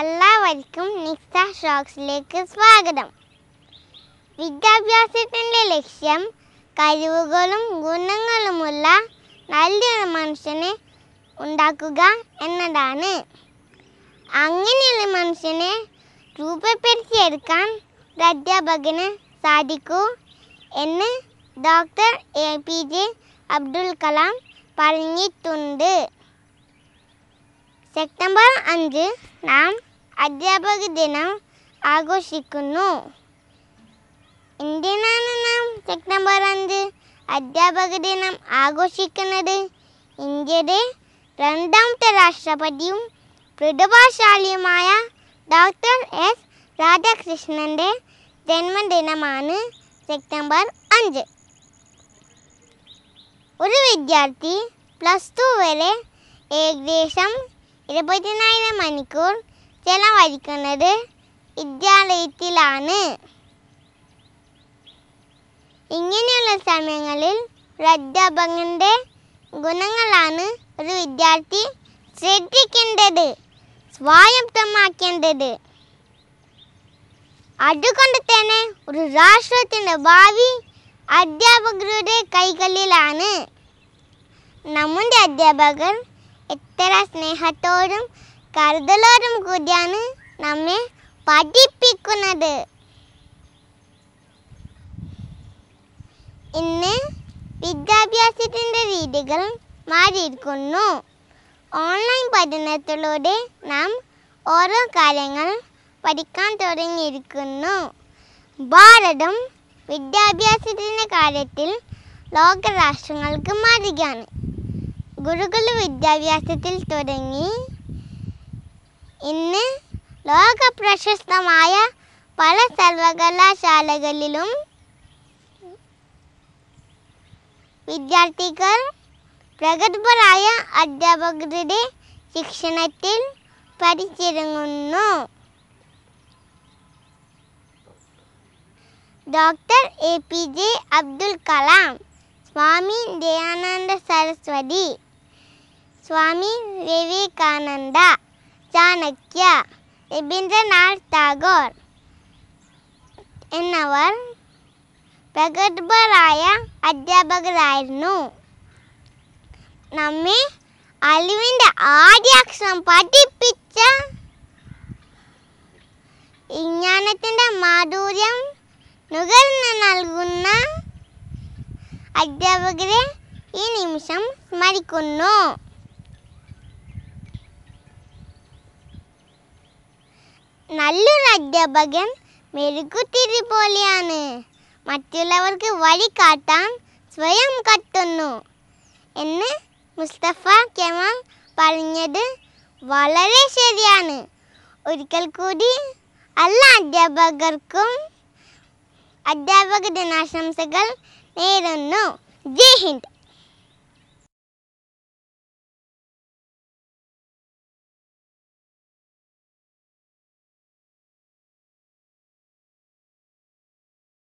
എല്ലാവർക്കും നിക്സ ഷോക്സിലേക്ക് സ്വാഗതം വിദ്യാഭ്യാസത്തിൻ്റെ ലക്ഷ്യം കഴിവുകളും ഗുണങ്ങളുമുള്ള നല്ലൊരു മനുഷ്യനെ ഉണ്ടാക്കുക എന്നതാണ് അങ്ങനെയുള്ള മനുഷ്യനെ രൂപപ്പെടുത്തിയെടുക്കാൻ ഒരു അധ്യാപകന് സാധിക്കൂ എന്ന് doctor A P J Abdul Kalam പറഞ്ഞിട്ടുണ്ട് സെപ്റ്റംബർ അഞ്ച് നാം അധ്യാപക ദിനം ആഘോഷിക്കുന്നു എന്തിനാണ് നാം സെപ്റ്റംബർ അഞ്ച് അധ്യാപക ദിനം ആഘോഷിക്കുന്നത് ഇന്ത്യയുടെ രണ്ടാമത്തെ രാഷ്ട്രപതിയും പ്രതിഭാശാലിയുമായ ഡോക്ടർ എസ് രാധാകൃഷ്ണൻ്റെ ജന്മദിനമാണ് സെപ്റ്റംബർ അഞ്ച് ഒരു വിദ്യാർത്ഥി പ്ലസ് ടു വരെ ഏകദേശം ഇരുപതിനായിരം മണിക്കൂർ ചെലവഴിക്കുന്നത് വിദ്യാലയത്തിലാണ് ഇങ്ങനെയുള്ള സമയങ്ങളിൽ അധ്യാപകൻ്റെ ഗുണങ്ങളാണ് ഒരു വിദ്യാർത്ഥി ശ്രദ്ധിക്കേണ്ടത് സ്വായത്തമാക്കേണ്ടത് അതുകൊണ്ട് തന്നെ ഒരു രാഷ്ട്രത്തിൻ്റെ ഭാവി അധ്യാപകരുടെ കൈകളിലാണ് നമ്മുടെ അധ്യാപകർ എത്ര സ്നേഹത്തോടും കരുതലോടും കൂടിയാണ് നമ്മെ പഠിപ്പിക്കുന്നത് ഇന്ന് വിദ്യാഭ്യാസത്തിൻ്റെ രീതികളും മാറിയിരിക്കുന്നു ഓൺലൈൻ പഠനത്തിലൂടെ നാം ഓരോ കാര്യങ്ങൾ പഠിക്കാൻ തുടങ്ങിയിരിക്കുന്നു ഭാരതം വിദ്യാഭ്യാസത്തിൻ്റെ കാര്യത്തിൽ ലോകരാഷ്ട്രങ്ങൾക്ക് മാറുകയാണ് ഗുരുകുല വിദ്യാഭ്യാസത്തിൽ തുടങ്ങി ഇന്ന് ലോക പ്രശസ്തമായ പല സർവകലാശാലകളിലും വിദ്യാർത്ഥികൾ പ്രഗത്ഭരായ അധ്യാപകരുടെ ശിക്ഷണത്തിൽ പഠിച്ചിറങ്ങുന്നു doctor A P J Abdul Kalam Swami Dayananda Saraswati Swami Vivekananda Chanakya Rabindranath Tagore എന്നവർ പ്രഗത്ഭരായ അധ്യാപകരായിരുന്നു നമ്മെ ആദ്യ അക്ഷരം പഠിപ്പിച്ച വിജ്ഞാനത്തിൻ്റെ മാധുര്യം നുകർന്ന് നൽകുന്ന അധ്യാപകരെ ഈ നിമിഷം സ്മരിക്കുന്നു നല്ലൊരു അധ്യാപകൻ മെഴുകുത്തിരി പോലെയാണ് മറ്റുള്ളവർക്ക് വഴി കാട്ടാൻ സ്വയം കത്തുന്നു എന്ന് മുസ്തഫ കെമാൽ പറഞ്ഞത് വളരെ ശരിയാണ് ഒരിക്കൽ കൂടി എല്ലാ അധ്യാപകർക്കും അധ്യാപക ദിനാശംസകൾ നേരുന്നു ജയ് ഹിന്ദ്